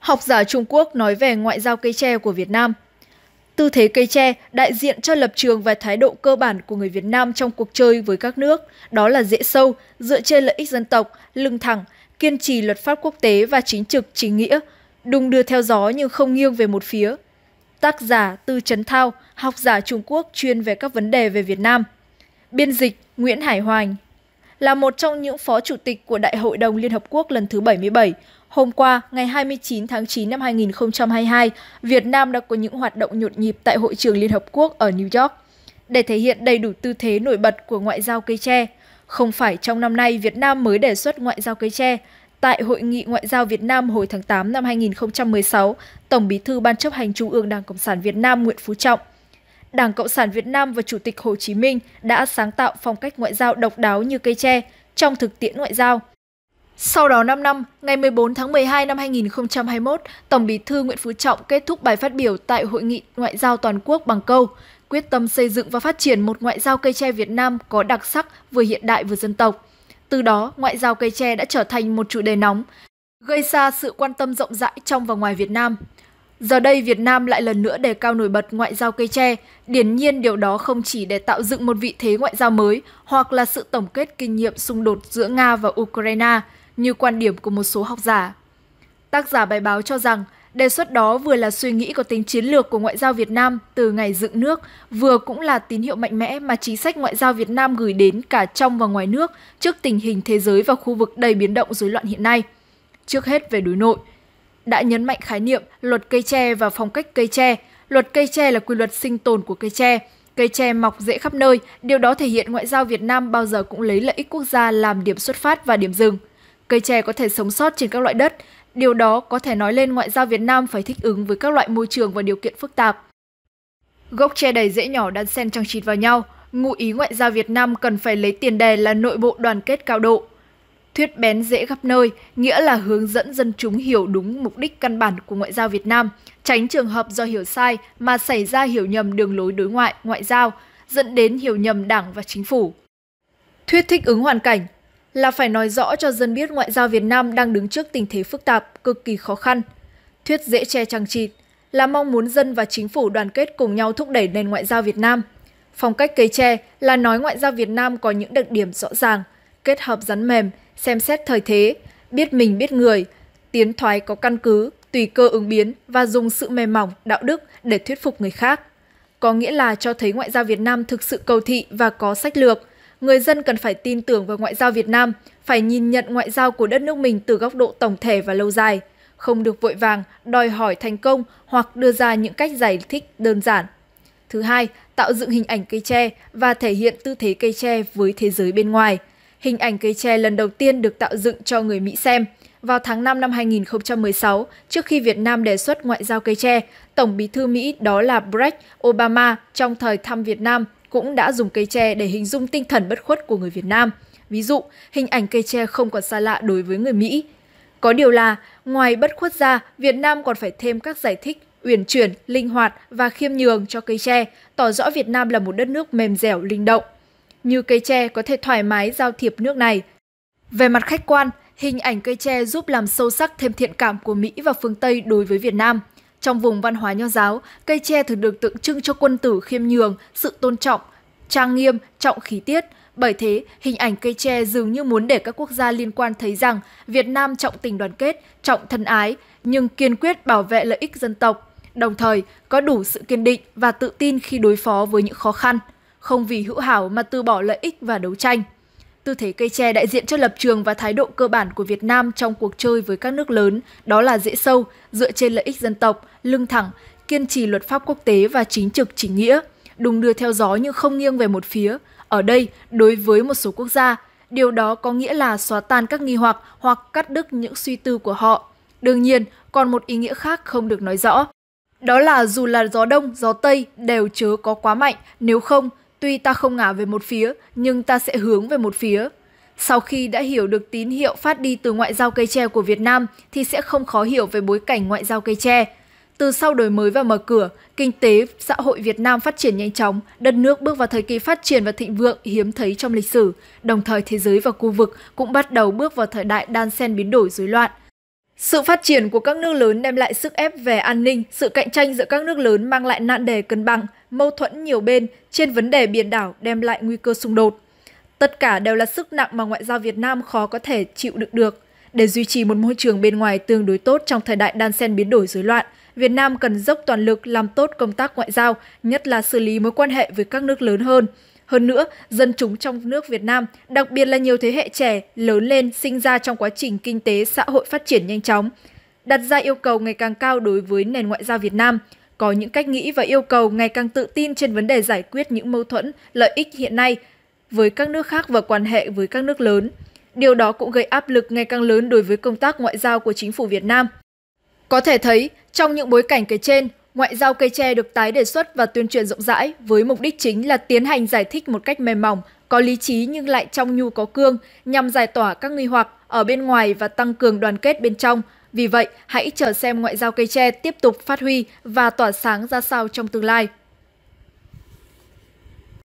Học giả Trung Quốc nói về ngoại giao cây tre của Việt Nam. Tư thế cây tre đại diện cho lập trường và thái độ cơ bản của người Việt Nam trong cuộc chơi với các nước, đó là dễ sâu, dựa trên lợi ích dân tộc, lưng thẳng, kiên trì luật pháp quốc tế và chính trực chính nghĩa, đung đưa theo gió nhưng không nghiêng về một phía. Tác giả Tư Trấn Thao, học giả Trung Quốc chuyên về các vấn đề về Việt Nam. Biên dịch Nguyễn Hải Hoành là một trong những phó chủ tịch của Đại hội đồng Liên Hợp Quốc lần thứ 77. Hôm qua, ngày 29 tháng 9 năm 2022, Việt Nam đã có những hoạt động nhộn nhịp tại Hội trường Liên Hợp Quốc ở New York để thể hiện đầy đủ tư thế nổi bật của ngoại giao cây tre. Không phải trong năm nay Việt Nam mới đề xuất ngoại giao cây tre. Tại Hội nghị Ngoại giao Việt Nam hồi tháng 8 năm 2016, Tổng bí thư Ban chấp hành Trung ương Đảng Cộng sản Việt Nam Nguyễn Phú Trọng Đảng Cộng sản Việt Nam và Chủ tịch Hồ Chí Minh đã sáng tạo phong cách ngoại giao độc đáo như cây tre trong thực tiễn ngoại giao. Sau đó 5 năm, ngày 14 tháng 12 năm 2021, Tổng bí thư Nguyễn Phú Trọng kết thúc bài phát biểu tại Hội nghị Ngoại giao toàn quốc bằng câu quyết tâm xây dựng và phát triển một ngoại giao cây tre Việt Nam có đặc sắc vừa hiện đại vừa dân tộc. Từ đó, ngoại giao cây tre đã trở thành một chủ đề nóng, gây ra sự quan tâm rộng rãi trong và ngoài Việt Nam. Giờ đây Việt Nam lại lần nữa đề cao nổi bật ngoại giao cây tre, điển nhiên điều đó không chỉ để tạo dựng một vị thế ngoại giao mới hoặc là sự tổng kết kinh nghiệm xung đột giữa Nga và Ukraine như quan điểm của một số học giả. Tác giả bài báo cho rằng đề xuất đó vừa là suy nghĩ có tính chiến lược của ngoại giao Việt Nam từ ngày dựng nước, vừa cũng là tín hiệu mạnh mẽ mà chính sách ngoại giao Việt Nam gửi đến cả trong và ngoài nước trước tình hình thế giới và khu vực đầy biến động rối loạn hiện nay. Trước hết về đối nội, đã nhấn mạnh khái niệm luật cây tre và phong cách cây tre. Luật cây tre là quy luật sinh tồn của cây tre. Cây tre mọc dễ khắp nơi, điều đó thể hiện ngoại giao Việt Nam bao giờ cũng lấy lợi ích quốc gia làm điểm xuất phát và điểm dừng. Cây tre có thể sống sót trên các loại đất, điều đó có thể nói lên ngoại giao Việt Nam phải thích ứng với các loại môi trường và điều kiện phức tạp. Gốc tre đầy rễ nhỏ đan xen trang trịt vào nhau, ngụ ý ngoại giao Việt Nam cần phải lấy tiền đề là nội bộ đoàn kết cao độ thuyết bén dễ khắp nơi, nghĩa là hướng dẫn dân chúng hiểu đúng mục đích căn bản của ngoại giao Việt Nam, tránh trường hợp do hiểu sai mà xảy ra hiểu nhầm đường lối đối ngoại, ngoại giao, dẫn đến hiểu nhầm đảng và chính phủ. Thuyết thích ứng hoàn cảnh là phải nói rõ cho dân biết ngoại giao Việt Nam đang đứng trước tình thế phức tạp, cực kỳ khó khăn. Thuyết dễ che chằng chịt là mong muốn dân và chính phủ đoàn kết cùng nhau thúc đẩy nền ngoại giao Việt Nam. Phong cách cây tre là nói ngoại giao Việt Nam có những đặc điểm rõ ràng, kết hợp rắn mềm, xem xét thời thế, biết mình biết người, tiến thoái có căn cứ, tùy cơ ứng biến và dùng sự mềm mỏng, đạo đức để thuyết phục người khác. Có nghĩa là cho thấy ngoại giao Việt Nam thực sự cầu thị và có sách lược. Người dân cần phải tin tưởng vào ngoại giao Việt Nam, phải nhìn nhận ngoại giao của đất nước mình từ góc độ tổng thể và lâu dài, không được vội vàng, đòi hỏi thành công hoặc đưa ra những cách giải thích đơn giản. Thứ hai, tạo dựng hình ảnh cây tre và thể hiện tư thế cây tre với thế giới bên ngoài – hình ảnh cây tre lần đầu tiên được tạo dựng cho người Mỹ xem. Vào tháng 5 năm 2016, trước khi Việt Nam đề xuất ngoại giao cây tre, Tổng bí thư Mỹ đó là Barack Obama trong thời thăm Việt Nam cũng đã dùng cây tre để hình dung tinh thần bất khuất của người Việt Nam. Ví dụ, hình ảnh cây tre không còn xa lạ đối với người Mỹ. Có điều là, ngoài bất khuất ra, Việt Nam còn phải thêm các giải thích uyển chuyển, linh hoạt và khiêm nhường cho cây tre, tỏ rõ Việt Nam là một đất nước mềm dẻo, linh động như cây tre có thể thoải mái giao thiệp nước này. Về mặt khách quan, hình ảnh cây tre giúp làm sâu sắc thêm thiện cảm của Mỹ và phương Tây đối với Việt Nam. Trong vùng văn hóa nho giáo, cây tre thường được tượng trưng cho quân tử khiêm nhường, sự tôn trọng, trang nghiêm, trọng khí tiết. Bởi thế, hình ảnh cây tre dường như muốn để các quốc gia liên quan thấy rằng Việt Nam trọng tình đoàn kết, trọng thân ái, nhưng kiên quyết bảo vệ lợi ích dân tộc, đồng thời có đủ sự kiên định và tự tin khi đối phó với những khó khăn không vì hữu hảo mà từ bỏ lợi ích và đấu tranh. Tư thế cây tre đại diện cho lập trường và thái độ cơ bản của Việt Nam trong cuộc chơi với các nước lớn, đó là dễ sâu, dựa trên lợi ích dân tộc, lưng thẳng, kiên trì luật pháp quốc tế và chính trực chính nghĩa, Đúng đưa theo gió nhưng không nghiêng về một phía. Ở đây, đối với một số quốc gia, điều đó có nghĩa là xóa tan các nghi hoặc hoặc cắt đứt những suy tư của họ. Đương nhiên, còn một ý nghĩa khác không được nói rõ. Đó là dù là gió đông, gió tây đều chớ có quá mạnh, nếu không Tuy ta không ngả về một phía, nhưng ta sẽ hướng về một phía. Sau khi đã hiểu được tín hiệu phát đi từ ngoại giao cây tre của Việt Nam thì sẽ không khó hiểu về bối cảnh ngoại giao cây tre. Từ sau đổi mới và mở cửa, kinh tế, xã hội Việt Nam phát triển nhanh chóng, đất nước bước vào thời kỳ phát triển và thịnh vượng hiếm thấy trong lịch sử. Đồng thời thế giới và khu vực cũng bắt đầu bước vào thời đại đan xen biến đổi rối loạn. Sự phát triển của các nước lớn đem lại sức ép về an ninh, sự cạnh tranh giữa các nước lớn mang lại nạn đề cân bằng, mâu thuẫn nhiều bên trên vấn đề biển đảo đem lại nguy cơ xung đột. Tất cả đều là sức nặng mà ngoại giao Việt Nam khó có thể chịu đựng được. Để duy trì một môi trường bên ngoài tương đối tốt trong thời đại đan xen biến đổi rối loạn, Việt Nam cần dốc toàn lực làm tốt công tác ngoại giao, nhất là xử lý mối quan hệ với các nước lớn hơn. Hơn nữa, dân chúng trong nước Việt Nam, đặc biệt là nhiều thế hệ trẻ lớn lên sinh ra trong quá trình kinh tế xã hội phát triển nhanh chóng, đặt ra yêu cầu ngày càng cao đối với nền ngoại giao Việt Nam – có những cách nghĩ và yêu cầu ngày càng tự tin trên vấn đề giải quyết những mâu thuẫn, lợi ích hiện nay với các nước khác và quan hệ với các nước lớn. Điều đó cũng gây áp lực ngày càng lớn đối với công tác ngoại giao của chính phủ Việt Nam. Có thể thấy, trong những bối cảnh kể trên, ngoại giao cây tre được tái đề xuất và tuyên truyền rộng rãi với mục đích chính là tiến hành giải thích một cách mềm mỏng, có lý trí nhưng lại trong nhu có cương nhằm giải tỏa các nghi hoặc ở bên ngoài và tăng cường đoàn kết bên trong – vì vậy, hãy chờ xem ngoại giao cây tre tiếp tục phát huy và tỏa sáng ra sao trong tương lai.